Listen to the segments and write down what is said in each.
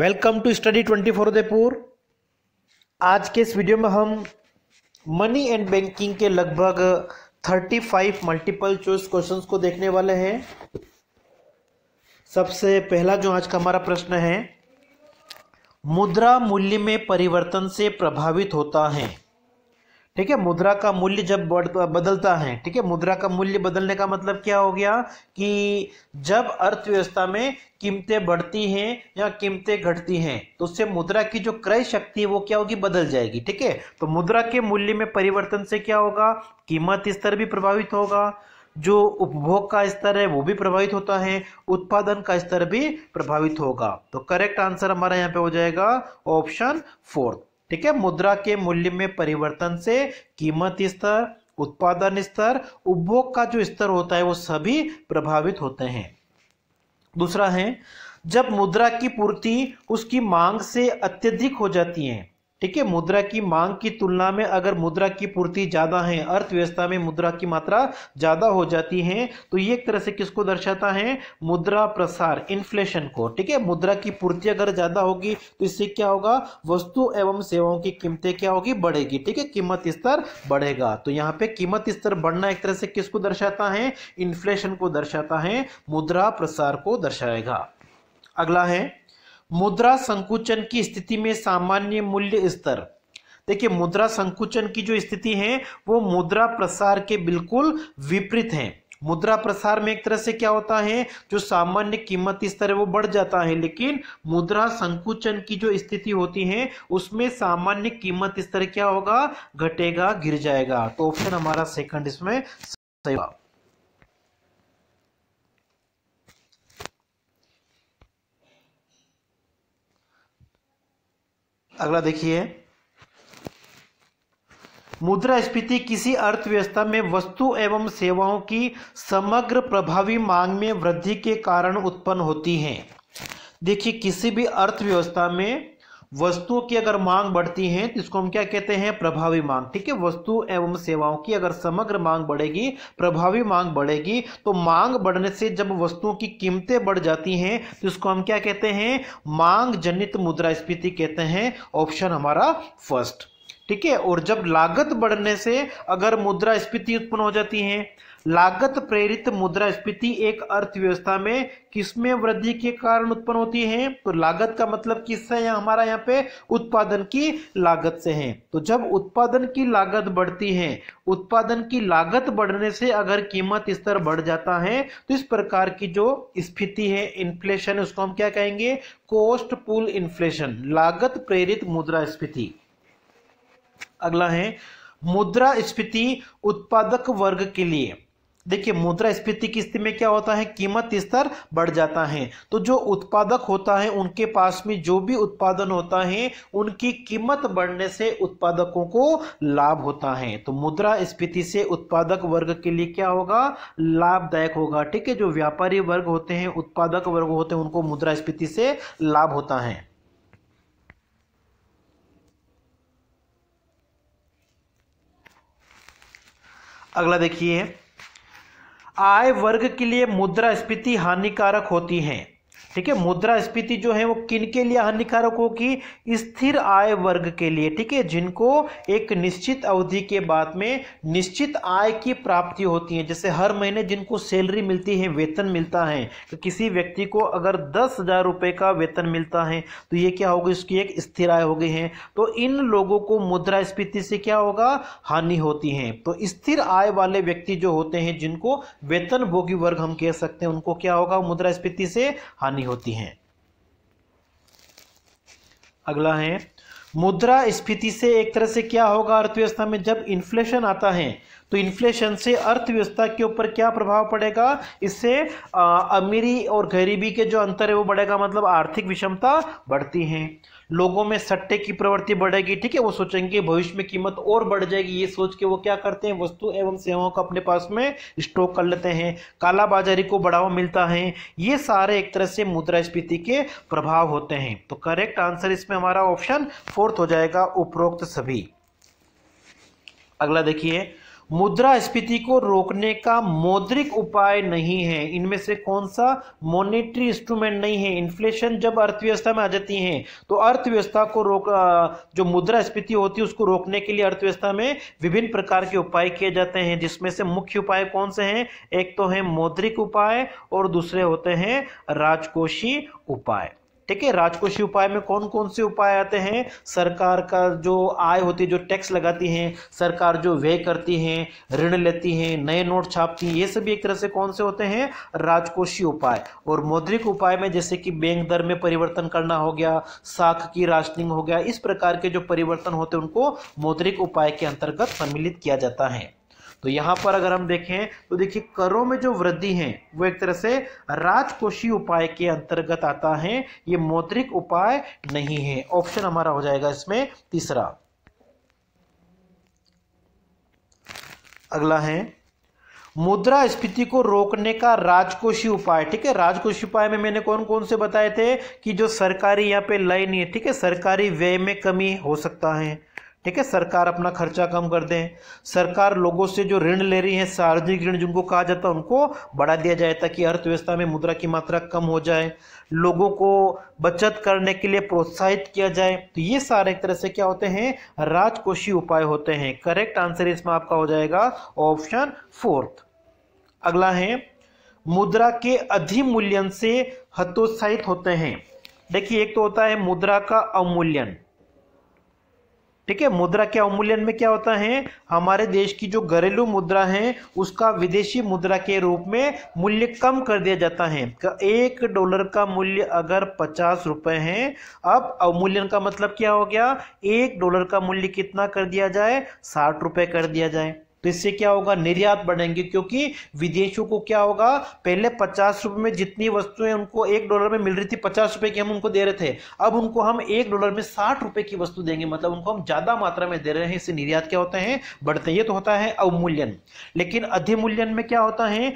welcome to study twenty four Udaipur आज के इस वीडियो में हम मनी एंड बैंकिंग के लगभग thirty five multiple choice questions को देखने वाले हैं सबसे पहला जो आज का हमारा प्रश्न है मुद्रा मूल्य में परिवर्तन से प्रभावित होता है ठीक है मुद्रा का मूल्य जब बदलता है ठीक है मुद्रा का मूल्य बदलने का मतलब क्या हो गया कि जब अर्थव्यवस्था में कीमतें बढ़ती हैं या कीमतें घटती हैं तो उससे मुद्रा की जो क्रय शक्ति है वो क्या होगी बदल जाएगी ठीक है तो मुद्रा के मूल्य में परिवर्तन से क्या होगा कीमत स्तर भी प्रभावित होगा जो उपभोग का स्तर है वो भी प्रभावित होता है उत्पादन का स्तर भी प्रभावित होगा तो करेक्ट आंसर हमारा यहाँ पे हो जाएगा ऑप्शन फोर्थ ठीक है मुद्रा के मूल्य में परिवर्तन से कीमत स्तर उत्पादन स्तर उपभोग का जो स्तर होता है वो सभी प्रभावित होते हैं दूसरा है जब मुद्रा की पूर्ति उसकी मांग से अत्यधिक हो जाती है ठीक है मुद्रा की मांग की तुलना में अगर मुद्रा की पूर्ति ज्यादा है अर्थव्यवस्था में मुद्रा की मात्रा ज्यादा हो जाती है तो ये एक तरह से किसको दर्शाता है मुद्रा प्रसार इन्फ्लेशन को ठीक है मुद्रा की पूर्ति अगर ज्यादा होगी तो इससे क्या होगा वस्तु एवं सेवाओं की कीमतें क्या होगी बढ़ेगी ठीक है कीमत स्तर बढ़ेगा तो यहाँ पे कीमत स्तर बढ़ना एक तरह से किसको दर्शाता है इन्फ्लेशन को दर्शाता है मुद्रा प्रसार को दर्शाएगा अगला है मुद्रा संकुचन की स्थिति में सामान्य मूल्य स्तर देखिए मुद्रा संकुचन की जो स्थिति है वो मुद्रा प्रसार के बिल्कुल विपरीत है मुद्रा प्रसार में एक तरह से क्या होता है जो सामान्य कीमत स्तर है वो बढ़ जाता है लेकिन मुद्रा संकुचन की जो स्थिति होती है उसमें सामान्य कीमत स्तर क्या होगा घटेगा गिर जाएगा तो ऑप्शन हमारा सेकंड इसमें सही अगला देखिए मुद्रास्फीति किसी अर्थव्यवस्था में वस्तु एवं सेवाओं की समग्र प्रभावी मांग में वृद्धि के कारण उत्पन्न होती है देखिए किसी भी अर्थव्यवस्था में वस्तुओं की अगर मांग बढ़ती है तो इसको हम क्या कहते हैं प्रभावी मांग ठीक है वस्तु एवं सेवाओं की अगर समग्र मांग बढ़ेगी प्रभावी मांग बढ़ेगी तो मांग बढ़ने से जब वस्तुओं की कीमतें बढ़ जाती हैं तो इसको हम क्या कहते हैं मांग जनित स्फीति कहते हैं ऑप्शन हमारा फर्स्ट ठीक है और जब लागत बढ़ने से अगर स्फीति उत्पन्न हो जाती है लागत प्रेरित मुद्रास्फीति एक अर्थव्यवस्था में किसमें वृद्धि के कारण उत्पन्न होती है तो लागत का मतलब किससे है हमारा यहाँ पे उत्पादन की लागत से है तो जब उत्पादन की लागत बढ़ती है उत्पादन की लागत बढ़ने से अगर कीमत स्तर बढ़ जाता है तो इस प्रकार की जो स्फीति है इन्फ्लेशन उसको हम क्या कहेंगे कोस्ट पुल इन्फ्लेशन लागत प्रेरित मुद्रा स्फीति अगला है मुद्रास्फीति उत्पादक वर्ग के लिए देखिए मुद्रा स्फीति की स्थिति में क्या होता है कीमत स्तर बढ़ जाता है तो जो उत्पादक होता है उनके पास में जो भी उत्पादन होता है उनकी कीमत बढ़ने से उत्पादकों को लाभ होता है तो मुद्रा स्फीति से उत्पादक वर्ग के लिए क्या होगा लाभदायक होगा ठीक है जो व्यापारी वर्ग होते हैं उत्पादक वर्ग होते हैं उनको मुद्रा स्फीति से लाभ होता है अगला देखिए आय वर्ग के लिए मुद्रास्फीति हानिकारक होती है ठीक है मुद्रास्फीति जो है वो किन के लिए हानिकारक होगी स्थिर आय वर्ग के लिए ठीक है जिनको एक निश्चित अवधि के बाद में निश्चित आय की प्राप्ति होती है जैसे हर महीने जिनको सैलरी मिलती है वेतन मिलता है तो किसी व्यक्ति को अगर दस हजार रुपये का वेतन मिलता है तो ये क्या होगी उसकी एक स्थिर आय हो गई है तो इन लोगों को स्फीति से क्या होगा हानि होती है तो स्थिर आय वाले व्यक्ति जो होते हैं जिनको वेतन भोगी वर्ग हम कह सकते हैं उनको क्या होगा स्फीति से हानि बनानी होती हैं अगला है मुद्रा स्फीति से एक तरह से क्या होगा अर्थव्यवस्था में जब इन्फ्लेशन आता है तो इन्फ्लेशन से अर्थव्यवस्था के ऊपर क्या प्रभाव पड़ेगा इससे अमीरी और गरीबी के जो अंतर है वो बढ़ेगा मतलब आर्थिक विषमता बढ़ती है लोगों में सट्टे की प्रवृत्ति बढ़ेगी ठीक है वो सोचेंगे भविष्य में कीमत और बढ़ जाएगी ये सोच के वो क्या करते हैं वस्तु एवं सेवाओं को अपने पास में स्टॉक कर लेते हैं कालाबाजारी को बढ़ावा मिलता है ये सारे एक तरह से मुद्रास्फीति के प्रभाव होते हैं तो करेक्ट आंसर इसमें हमारा ऑप्शन फोर्थ हो जाएगा उपरोक्त सभी अगला देखिए मुद्रास्फीति को रोकने का मौद्रिक उपाय नहीं है इनमें से कौन सा मॉनेटरी इंस्ट्रूमेंट नहीं है इन्फ्लेशन जब अर्थव्यवस्था में आ जाती है तो अर्थव्यवस्था को रोक जो मुद्रास्फीति होती है उसको रोकने के लिए अर्थव्यवस्था में विभिन्न प्रकार के उपाय किए जाते हैं जिसमें से मुख्य उपाय कौन से हैं एक तो है मौद्रिक उपाय और दूसरे होते हैं राजकोषीय उपाय ठीक है राजकोषीय उपाय में कौन कौन से उपाय आते हैं सरकार का जो आय होती है जो टैक्स लगाती है सरकार जो व्यय करती है ऋण लेती है नए नोट छापती है ये सभी एक तरह से कौन से होते हैं राजकोषीय उपाय और मौद्रिक उपाय में जैसे कि बैंक दर में परिवर्तन करना हो गया साख की राशनिंग हो गया इस प्रकार के जो परिवर्तन होते हैं उनको मौद्रिक उपाय के अंतर्गत सम्मिलित किया जाता है तो यहां पर अगर हम देखें तो देखिए करों में जो वृद्धि है वो एक तरह से राजकोषीय उपाय के अंतर्गत आता है ये मौद्रिक उपाय नहीं है ऑप्शन हमारा हो जाएगा इसमें तीसरा अगला है मुद्रा स्फीति को रोकने का राजकोषीय उपाय ठीक है राजकोषीय उपाय में मैंने कौन कौन से बताए थे कि जो सरकारी यहाँ पे नहीं है ठीक है सरकारी व्यय में कमी हो सकता है ठीक है सरकार अपना खर्चा कम कर दें सरकार लोगों से जो ऋण ले रही है सार्वजनिक ऋण जिनको कहा जाता है उनको बढ़ा दिया जाए ताकि अर्थव्यवस्था में मुद्रा की मात्रा कम हो जाए लोगों को बचत करने के लिए प्रोत्साहित किया जाए तो ये सारे एक तरह से क्या होते हैं राजकोषीय उपाय होते हैं करेक्ट आंसर इसमें आपका हो जाएगा ऑप्शन फोर्थ अगला है मुद्रा के अधिमूल्यन से हतोत्साहित होते हैं देखिए एक तो होता है मुद्रा का अवमूल्यन ठीक है मुद्रा के अवमूल्यन में क्या होता है हमारे देश की जो घरेलू मुद्रा है उसका विदेशी मुद्रा के रूप में मूल्य कम कर दिया जाता है एक डॉलर का मूल्य अगर पचास रुपए है अब अवमूल्यन का मतलब क्या हो गया एक डॉलर का मूल्य कितना कर दिया जाए साठ रुपए कर दिया जाए तो इससे क्या होगा निर्यात बढ़ेंगे क्योंकि विदेशों को क्या होगा पहले पचास रुपये में जितनी वस्तुएं उनको एक डॉलर में मिल रही थी पचास रुपये की हम उनको दे रहे थे अब उनको हम एक डॉलर में साठ रुपये की वस्तु देंगे मतलब उनको हम ज़्यादा मात्रा में दे रहे हैं इससे निर्यात क्या होते हैं बढ़ते हैं ये तो होता है अवमूल्यन लेकिन अधिमूल्यन में क्या होता है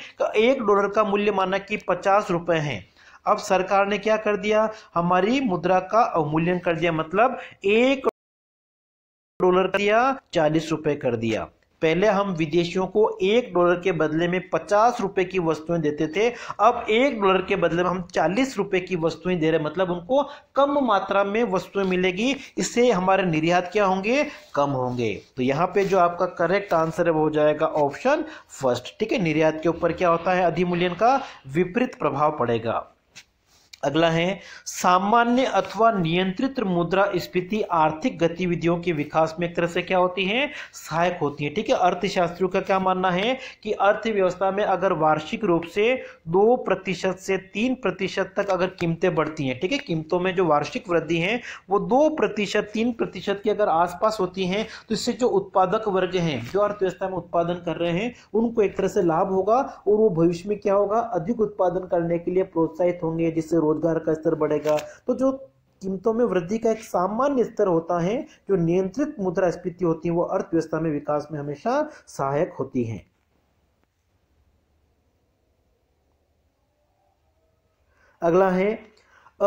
एक डॉलर का मूल्य माना कि पचास रुपये है अब सरकार ने क्या कर दिया हमारी मुद्रा का अवमूल्यन कर दिया मतलब एक डॉलर कर दिया चालीस रुपए कर दिया पहले हम विदेशियों को एक डॉलर के बदले में पचास रुपए की वस्तुएं देते थे अब एक डॉलर के बदले में हम चालीस रुपए की वस्तुएं दे रहे मतलब उनको कम मात्रा में वस्तुएं मिलेगी इससे हमारे निर्यात क्या होंगे कम होंगे तो यहाँ पे जो आपका करेक्ट आंसर है वो हो जाएगा ऑप्शन फर्स्ट ठीक है निर्यात के ऊपर क्या होता है अधिमूल्यन का विपरीत प्रभाव पड़ेगा अगला है सामान्य अथवा नियंत्रित मुद्रा स्फीति आर्थिक गतिविधियों के विकास में एक तरह से क्या होती है सहायक होती है ठीक है अर्थशास्त्रियों का क्या मानना है कि अर्थव्यवस्था में अगर वार्षिक रूप से दो प्रतिशत से तीन प्रतिशत तक अगर कीमतें बढ़ती हैं ठीक है कीमतों में जो वार्षिक वृद्धि है वो दो प्रतिशत तीन प्रतिशत की अगर आसपास होती है तो इससे जो उत्पादक वर्ग हैं जो अर्थव्यवस्था में उत्पादन कर रहे हैं उनको एक तरह से लाभ होगा और वो भविष्य में क्या होगा अधिक उत्पादन करने के लिए प्रोत्साहित होंगे जिससे रोजगार का स्तर बढ़ेगा तो जो कीमतों में वृद्धि का एक सामान्य स्तर होता है जो नियंत्रित मुद्रा स्फीति होती है वो अर्थव्यवस्था में विकास में हमेशा सहायक होती है अगला है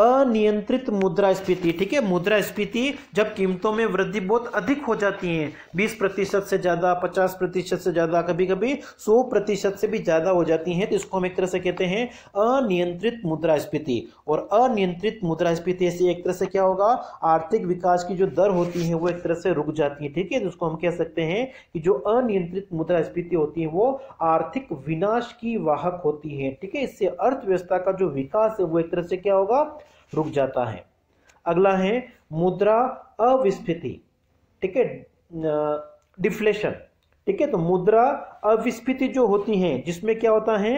अनियंत्रित मुद्रा स्फीति ठीक है मुद्रा स्फीति जब कीमतों में वृद्धि बहुत अधिक हो जाती है बीस प्रतिशत से ज़्यादा पचास प्रतिशत से ज़्यादा कभी कभी सौ प्रतिशत से भी ज़्यादा हो जाती है तो इसको हम एक तरह से कहते हैं अनियंत्रित मुद्रा स्फीति और अनियंत्रित मुद्रा स्फीति से एक तरह से क्या होगा आर्थिक विकास की जो दर होती है वो एक तरह से रुक जाती है ठीक है उसको तो हम कह सकते हैं कि जो अनियंत्रित मुद्रा स्फीति होती है वो आर्थिक विनाश की वाहक होती है ठीक है इससे अर्थव्यवस्था का जो विकास है वो एक तरह से क्या होगा रुक जाता है अगला है मुद्रा अविस्फीति ठीक है डिफ्लेशन ठीक है तो मुद्रा अविस्फीति जो होती है जिसमें क्या होता है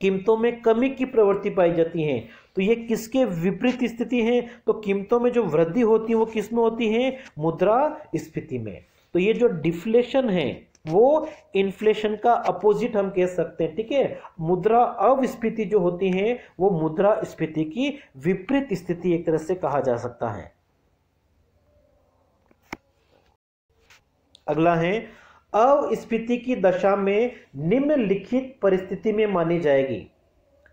कीमतों में कमी की प्रवृत्ति पाई जाती है तो ये किसके विपरीत स्थिति है तो कीमतों में जो वृद्धि होती है वो किस में होती है मुद्रा स्फीति में तो ये जो डिफ्लेशन है वो इन्फ्लेशन का अपोजिट हम कह सकते हैं ठीक है मुद्रा अविस्फीति जो होती है वो मुद्रा स्फीति की विपरीत स्थिति एक तरह से कहा जा सकता है अगला है अवस्फीति की दशा में निम्नलिखित परिस्थिति में मानी जाएगी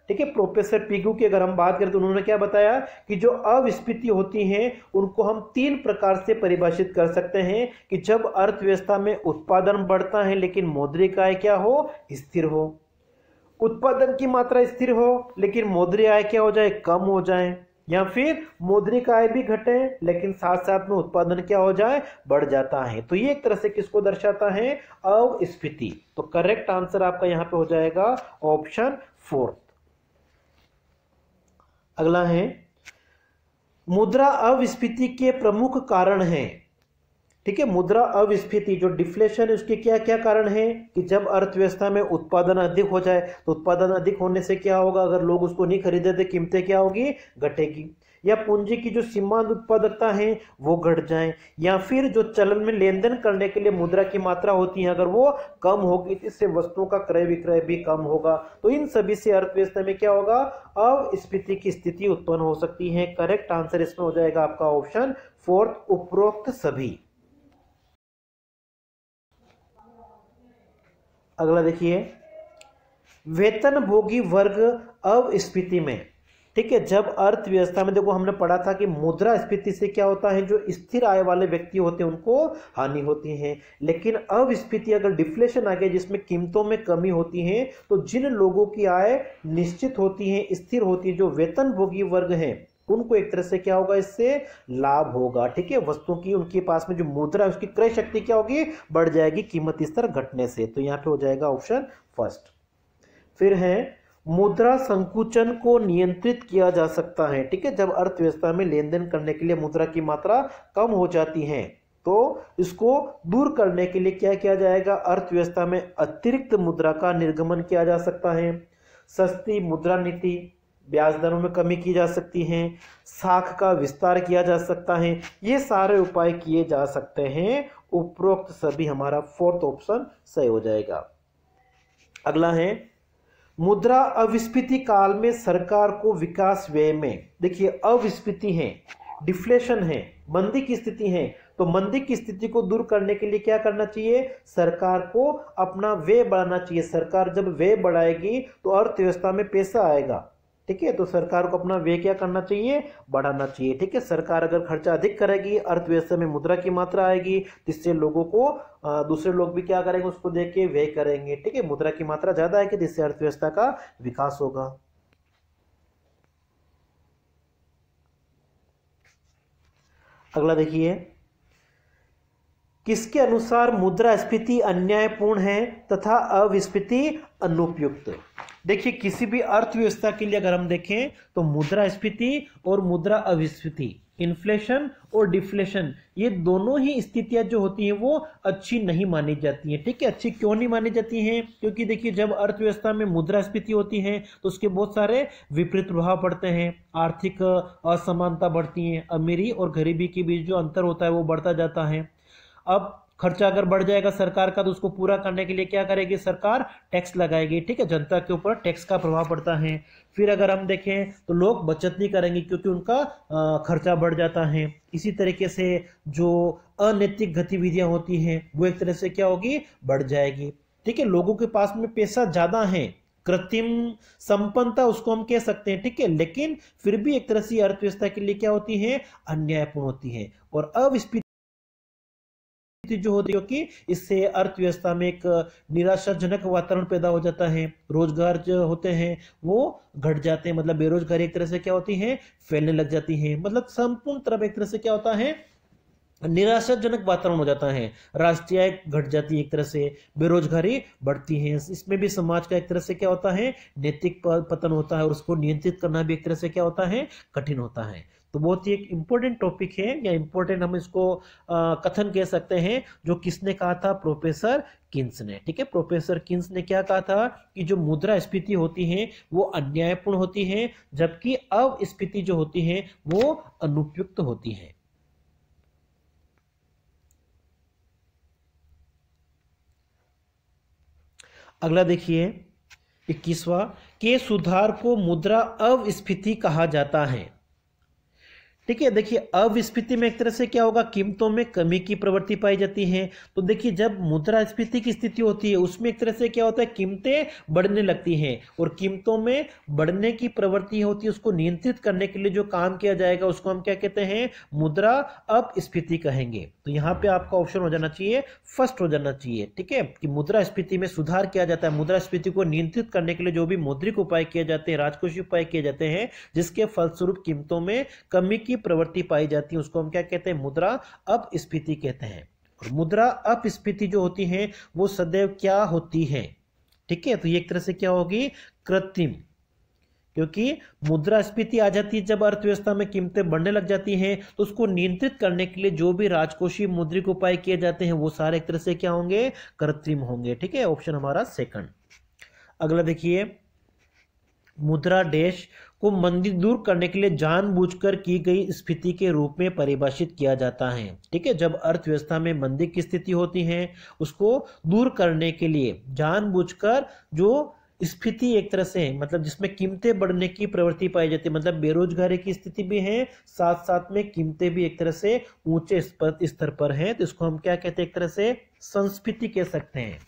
ठीक है प्रोफेसर पीगू की अगर हम बात करें तो उन्होंने क्या बताया कि जो अविस्पीति होती हैं उनको हम तीन प्रकार से परिभाषित कर सकते हैं कि जब अर्थव्यवस्था में उत्पादन बढ़ता है लेकिन मौद्रिक आय क्या हो स्थिर हो उत्पादन की मात्रा स्थिर हो लेकिन मौद्रिक आय क्या हो जाए कम हो जाए या फिर मौद्रिक आय भी घटे लेकिन साथ साथ में उत्पादन क्या हो जाए बढ़ जाता है तो ये एक तरह से किसको दर्शाता है अवस्फीति तो करेक्ट आंसर आपका यहाँ पे हो जाएगा ऑप्शन फोर अगला है मुद्रा अविस्फीति के प्रमुख कारण हैं ठीक है मुद्रा अविस्फीति जो डिफ्लेशन है उसके क्या क्या कारण है कि जब अर्थव्यवस्था में उत्पादन अधिक हो जाए तो उत्पादन अधिक होने से क्या होगा अगर लोग उसको नहीं खरीदे तो कीमतें क्या होगी घटेगी या पूंजी की जो सीमांत उत्पादकता है वो घट जाए या फिर जो चलन में लेन देन करने के लिए मुद्रा की मात्रा होती है अगर वो कम होगी तो इससे वस्तुओं का क्रय विक्रय भी कम होगा तो इन सभी से अर्थव्यवस्था में क्या होगा अस्फीति की स्थिति उत्पन्न हो सकती है करेक्ट आंसर इसमें हो जाएगा आपका ऑप्शन फोर्थ उपरोक्त सभी अगला देखिए वेतन भोगी वर्ग अवस्फीति में ठीक है जब अर्थव्यवस्था में देखो हमने पढ़ा था कि मुद्रा स्फीति से क्या होता है जो स्थिर आय वाले व्यक्ति होते हैं उनको हानि होती है लेकिन अब स्फीति अगर डिफ्लेशन आ गया जिसमें कीमतों में कमी होती है तो जिन लोगों की आय निश्चित होती है स्थिर होती है जो वेतनभोगी वर्ग है उनको एक तरह से क्या होगा इससे लाभ होगा ठीक है वस्तुओं की उनके पास में जो मुद्रा है उसकी क्रय शक्ति क्या होगी बढ़ जाएगी कीमत स्तर घटने से तो यहां पे हो जाएगा ऑप्शन फर्स्ट फिर है मुद्रा संकुचन को नियंत्रित किया जा सकता है ठीक है जब अर्थव्यवस्था में लेन देन करने के लिए मुद्रा की मात्रा कम हो जाती है तो इसको दूर करने के लिए क्या किया जाएगा अर्थव्यवस्था में अतिरिक्त मुद्रा का निर्गमन किया जा सकता है सस्ती मुद्रा नीति ब्याज दरों में कमी की जा सकती है साख का विस्तार किया जा सकता है ये सारे उपाय किए जा सकते हैं उपरोक्त सभी हमारा फोर्थ ऑप्शन सही हो जाएगा अगला है मुद्रा अविस्फीति काल में सरकार को विकास व्यय में देखिए अविस्फीति है डिफ्लेशन है मंदी की स्थिति है तो मंदी की स्थिति को दूर करने के लिए क्या करना चाहिए सरकार को अपना व्यय बढ़ाना चाहिए सरकार जब व्यय बढ़ाएगी तो अर्थव्यवस्था में पैसा आएगा ठीक है तो सरकार को अपना व्यय क्या करना चाहिए बढ़ाना चाहिए ठीक है सरकार अगर खर्चा अधिक करेगी अर्थव्यवस्था में मुद्रा की मात्रा आएगी जिससे लोगों को दूसरे लोग भी क्या करेंगे उसको देख के व्यय करेंगे ठीक है मुद्रा की मात्रा ज्यादा आएगी जिससे अर्थव्यवस्था का विकास होगा अगला देखिए किसके अनुसार मुद्रा स्फीति अन्यायपूर्ण है तथा अविस्फीति अनुपयुक्त देखिए किसी भी अर्थव्यवस्था के लिए अगर हम देखें तो मुद्रास्फीति और मुद्रा अविस्फीति इन्फ्लेशन और डिफ्लेशन ये दोनों ही स्थितियां जो होती हैं वो अच्छी नहीं मानी जाती हैं ठीक है अच्छी क्यों नहीं मानी जाती हैं क्योंकि देखिए जब अर्थव्यवस्था में मुद्रास्फीति होती है तो उसके बहुत सारे विपरीत प्रभाव पड़ते हैं आर्थिक असमानता बढ़ती है अमीरी और गरीबी के बीच जो अंतर होता है वो बढ़ता जाता है अब खर्चा अगर बढ़ जाएगा सरकार का तो उसको पूरा करने के लिए क्या करेगी सरकार टैक्स लगाएगी ठीक है जनता के ऊपर टैक्स का प्रभाव पड़ता है फिर अगर हम देखें तो लोग बचत नहीं करेंगे क्योंकि उनका खर्चा बढ़ जाता है इसी तरीके से जो अनैतिक गतिविधियां होती हैं वो एक तरह से क्या होगी बढ़ जाएगी ठीक है लोगों के पास में पैसा ज़्यादा है कृत्रिम संपन्नता उसको हम कह सकते हैं ठीक है लेकिन फिर भी एक तरह से अर्थव्यवस्था के लिए क्या होती है अन्यायपूर्ण होती है और अविस्पित स्थिति जो होती है क्योंकि इससे अर्थव्यवस्था में एक निराशाजनक वातावरण पैदा हो जाता है रोजगार जो होते हैं वो घट जाते हैं मतलब बेरोजगारी एक तरह से क्या होती है फैलने लग जाती है मतलब संपूर्ण तरफ एक तरह से क्या होता है निराशाजनक वातावरण हो जाता है राष्ट्रीय घट जाती है एक तरह से बेरोजगारी बढ़ती है इसमें भी समाज का एक तरह से क्या होता है नैतिक पतन होता है और उसको नियंत्रित करना भी एक तरह से क्या होता है कठिन होता है तो बहुत तो ही एक इम्पोर्टेंट टॉपिक है या इम्पोर्टेंट हम इसको आ, कथन कह सकते हैं जो किसने कहा था प्रोफेसर किन्स ने ठीक है प्रोफेसर किन्स ने क्या कहा था कि जो मुद्रा स्फीति होती है वो अन्यायपूर्ण होती है जबकि अवस्फीति जो होती है वो अनुपयुक्त होती है अगला देखिए इक्कीसवा के सुधार को मुद्रा अवस्फीति कहा जाता है ठीक है देखिए स्फीति में एक तरह से क्या होगा कीमतों में कमी की प्रवृत्ति पाई जाती है तो देखिए जब मुद्रा स्फीति की स्थिति होती है उसमें एक तरह से क्या होता है कीमतें बढ़ने लगती हैं और कीमतों में बढ़ने की प्रवृत्ति होती है उसको नियंत्रित करने के लिए जो काम किया जाएगा उसको हम क्या कहते हैं मुद्रा अपस्फीति कहेंगे तो यहाँ पे आपका ऑप्शन हो जाना चाहिए फर्स्ट हो जाना चाहिए ठीक है कि मुद्रा स्फीति में सुधार किया जाता है मुद्रा स्फीति को नियंत्रित करने के लिए जो भी मौद्रिक उपाय किए जाते हैं राजकोषीय उपाय किए जाते हैं जिसके फलस्वरूप कीमतों में कमी की प्रवृत्ति पाई जाती है उसको हम क्या कहते हैं मुद्रा अपस्फीति कहते हैं और मुद्रा अपस्फीति जो होती है वो सदैव क्या होती है ठीक है तो एक तरह से क्या होगी कृत्रिम क्योंकि मुद्रा स्फीति आ जाती है जब अर्थव्यवस्था में कीमतें बढ़ने लग जाती हैं तो उसको नियंत्रित करने के लिए जो भी राजकोषीय मुद्रिक उपाय किए जाते हैं वो सारे एक तरह से क्या होंगे कृत्रिम होंगे ठीक है ऑप्शन हमारा सेकंड अगला देखिए मुद्रा देश को मंदी दूर करने के लिए जानबूझकर की गई स्थिति के रूप में परिभाषित किया जाता है ठीक है जब अर्थव्यवस्था में मंदी की स्थिति होती है उसको दूर करने के लिए जानबूझकर जो स्फीति एक तरह से मतलब जिसमें कीमतें बढ़ने की प्रवृत्ति पाई जाती है मतलब बेरोजगारी की स्थिति भी है साथ साथ में कीमतें भी एक तरह से ऊंचे स्तर पर हैं तो इसको हम क्या कहते हैं एक तरह से संस्फीति कह सकते हैं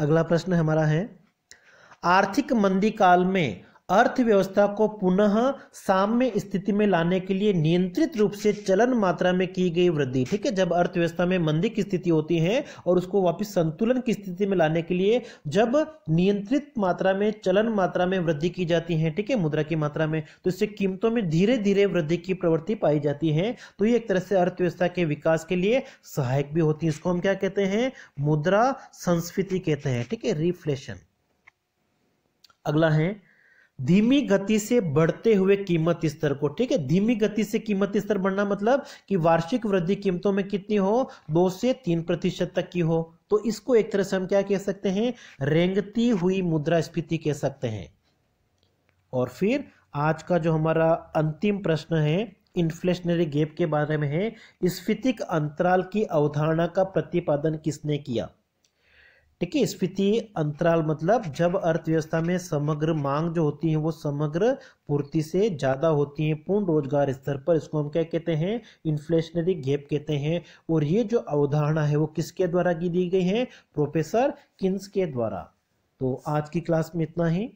अगला प्रश्न हमारा है आर्थिक मंदी काल में अर्थव्यवस्था को पुनः साम्य स्थिति में लाने के लिए नियंत्रित रूप से चलन मात्रा में की गई वृद्धि ठीक है जब अर्थव्यवस्था में मंदी की स्थिति होती है और उसको वापस संतुलन की स्थिति में लाने के लिए जब नियंत्रित मात्रा में चलन मात्रा में वृद्धि की जाती है ठीक है मुद्रा की मात्रा में तो इससे कीमतों में धीरे धीरे वृद्धि की प्रवृत्ति पाई जाती है तो ये एक तरह से अर्थव्यवस्था के विकास के लिए सहायक भी होती है इसको हम क्या कहते हैं मुद्रा संस्कृति कहते हैं ठीक है रिफ्लेशन अगला है धीमी गति से बढ़ते हुए कीमत स्तर को ठीक है धीमी गति से कीमत स्तर बढ़ना मतलब कि वार्षिक वृद्धि कीमतों में कितनी हो दो से तीन प्रतिशत तक की हो तो इसको एक तरह से हम क्या कह सकते हैं रेंगती हुई मुद्रा स्फीति कह सकते हैं और फिर आज का जो हमारा अंतिम प्रश्न है इन्फ्लेशनरी गैप के बारे में है स्फीतिक अंतराल की अवधारणा का प्रतिपादन किसने किया ठीक है स्फीति अंतराल मतलब जब अर्थव्यवस्था में समग्र मांग जो होती है वो समग्र पूर्ति से ज़्यादा होती है पूर्ण रोजगार स्तर पर इसको हम क्या कहते हैं इन्फ्लेशनरी गैप कहते हैं और ये जो अवधारणा है वो किसके द्वारा की दी गई है प्रोफेसर किन्स के द्वारा तो आज की क्लास में इतना ही